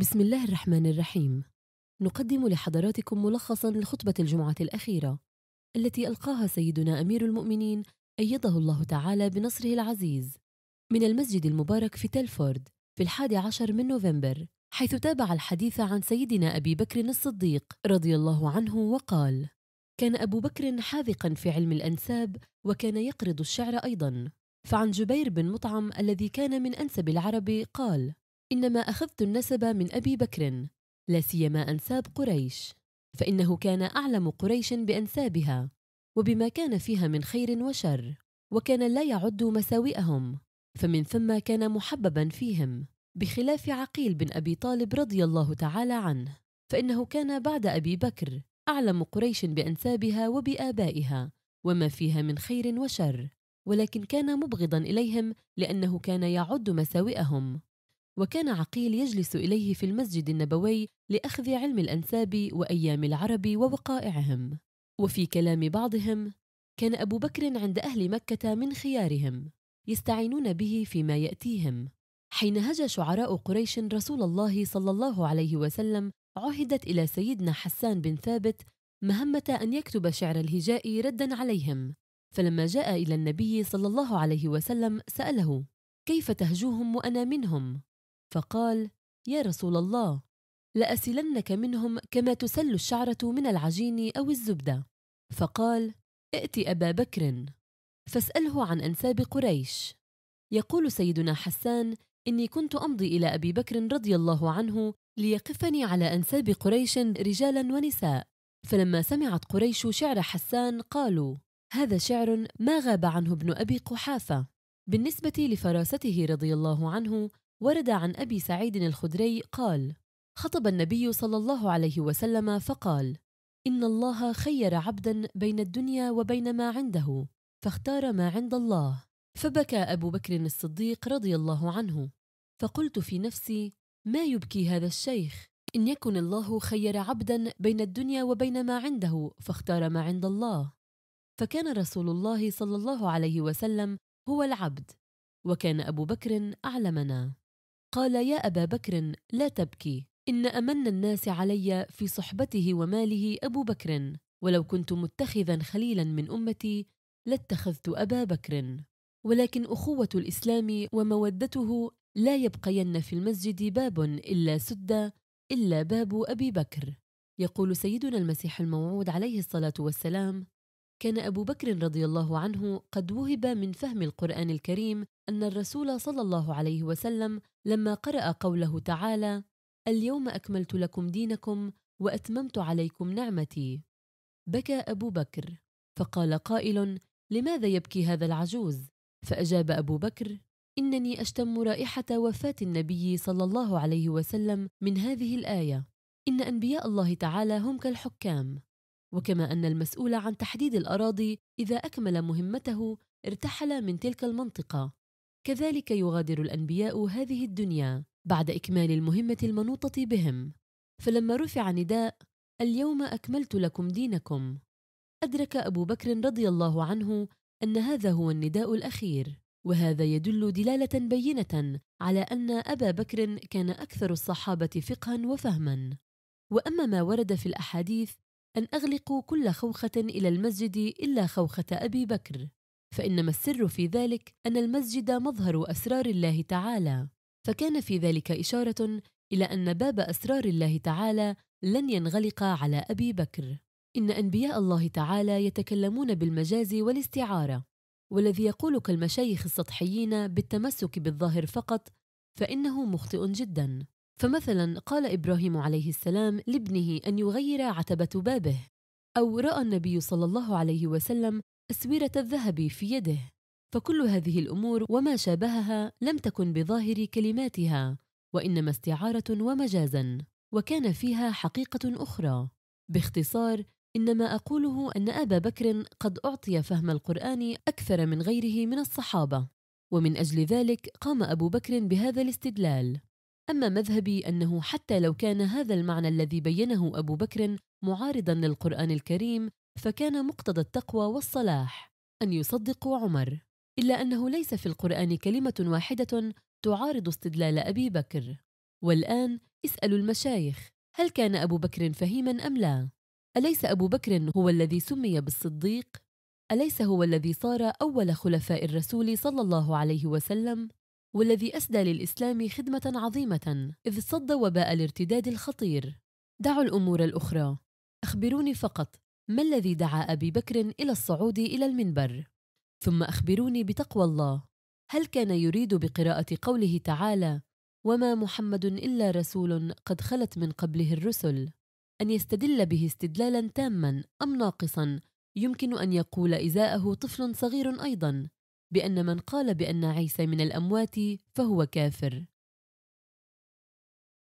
بسم الله الرحمن الرحيم نقدم لحضراتكم ملخصا لخطبة الجمعة الأخيرة التي ألقاها سيدنا أمير المؤمنين أيده الله تعالى بنصره العزيز من المسجد المبارك في تلفورد في الحادي عشر من نوفمبر حيث تابع الحديث عن سيدنا أبي بكر الصديق رضي الله عنه وقال كان أبو بكر حاذقا في علم الأنساب وكان يقرض الشعر أيضا فعن جبير بن مطعم الذي كان من أنسب العرب قال إنما أخذت النسب من أبي بكر لا سيما أنساب قريش فإنه كان أعلم قريش بأنسابها وبما كان فيها من خير وشر وكان لا يعد مساوئهم فمن ثم كان محببا فيهم بخلاف عقيل بن أبي طالب رضي الله تعالى عنه فإنه كان بعد أبي بكر أعلم قريش بأنسابها وبآبائها وما فيها من خير وشر ولكن كان مبغضا إليهم لأنه كان يعد مساوئهم وكان عقيل يجلس إليه في المسجد النبوي لأخذ علم الأنساب وأيام العرب ووقائعهم وفي كلام بعضهم كان أبو بكر عند أهل مكة من خيارهم يستعينون به فيما يأتيهم حين هجى شعراء قريش رسول الله صلى الله عليه وسلم عهدت إلى سيدنا حسان بن ثابت مهمة أن يكتب شعر الهجاء ردا عليهم فلما جاء إلى النبي صلى الله عليه وسلم سأله كيف تهجوهم وأنا منهم؟ فقال يا رسول الله لأسلنك منهم كما تسل الشعرة من العجين أو الزبدة فقال ائت أبا بكر فاسأله عن أنساب قريش يقول سيدنا حسان إني كنت أمضي إلى أبي بكر رضي الله عنه ليقفني على أنساب قريش رجالا ونساء فلما سمعت قريش شعر حسان قالوا هذا شعر ما غاب عنه ابن أبي قحافة بالنسبة لفراسته رضي الله عنه ورد عن أبي سعيد الخدري قال خطب النبي صلى الله عليه وسلم فقال إن الله خير عبدا بين الدنيا وبين ما عنده فاختار ما عند الله فبكى أبو بكر الصديق رضي الله عنه فقلت في نفسي ما يبكي هذا الشيخ إن يكن الله خير عبدا بين الدنيا وبين ما عنده فاختار ما عند الله فكان رسول الله صلى الله عليه وسلم هو العبد وكان أبو بكر أعلمنا قال يا أبا بكر لا تبكي إن أمن الناس علي في صحبته وماله أبو بكر ولو كنت متخذا خليلا من أمتي لاتخذت أبا بكر ولكن أخوة الإسلام ومودته لا يبقين في المسجد باب إلا سد إلا باب أبي بكر يقول سيدنا المسيح الموعود عليه الصلاة والسلام كان أبو بكر رضي الله عنه قد وهب من فهم القرآن الكريم أن الرسول صلى الله عليه وسلم لما قرأ قوله تعالى: اليوم أكملت لكم دينكم وأتممت عليكم نعمتي. بكى أبو بكر، فقال قائل: لماذا يبكي هذا العجوز؟ فأجاب أبو بكر: إنني أشتم رائحة وفاة النبي صلى الله عليه وسلم من هذه الآية، إن أنبياء الله تعالى هم كالحكام، وكما أن المسؤول عن تحديد الأراضي إذا أكمل مهمته ارتحل من تلك المنطقة كذلك يغادر الأنبياء هذه الدنيا بعد إكمال المهمة المنوطة بهم فلما رفع نداء اليوم أكملت لكم دينكم أدرك أبو بكر رضي الله عنه أن هذا هو النداء الأخير وهذا يدل دلالة بينة على أن أبا بكر كان أكثر الصحابة فقها وفهما وأما ما ورد في الأحاديث أن أغلقوا كل خوخة إلى المسجد إلا خوخة أبي بكر فإنما السر في ذلك أن المسجد مظهر أسرار الله تعالى فكان في ذلك إشارة إلى أن باب أسرار الله تعالى لن ينغلق على أبي بكر إن أنبياء الله تعالى يتكلمون بالمجاز والاستعارة والذي يقول كالمشايخ السطحيين بالتمسك بالظاهر فقط فإنه مخطئ جداً فمثلا قال إبراهيم عليه السلام لابنه أن يغير عتبة بابه أو رأى النبي صلى الله عليه وسلم أسورة الذهب في يده فكل هذه الأمور وما شابهها لم تكن بظاهر كلماتها وإنما استعارة ومجازا وكان فيها حقيقة أخرى باختصار إنما أقوله أن أبا بكر قد أعطي فهم القرآن أكثر من غيره من الصحابة ومن أجل ذلك قام أبو بكر بهذا الاستدلال أما مذهبي أنه حتى لو كان هذا المعنى الذي بينه أبو بكر معارضا للقرآن الكريم فكان مقتضى التقوى والصلاح أن يصدقوا عمر إلا أنه ليس في القرآن كلمة واحدة تعارض استدلال أبي بكر والآن اسألوا المشايخ هل كان أبو بكر فهيما أم لا؟ أليس أبو بكر هو الذي سمي بالصديق؟ أليس هو الذي صار أول خلفاء الرسول صلى الله عليه وسلم؟ والذي أسدى للإسلام خدمة عظيمة إذ صد وباء الارتداد الخطير دعوا الأمور الأخرى أخبروني فقط ما الذي دعا أبي بكر إلى الصعود إلى المنبر ثم أخبروني بتقوى الله هل كان يريد بقراءة قوله تعالى وما محمد إلا رسول قد خلت من قبله الرسل أن يستدل به استدلالا تاما أم ناقصا يمكن أن يقول إزاءه طفل صغير أيضا بأن من قال بأن عيسى من الأموات فهو كافر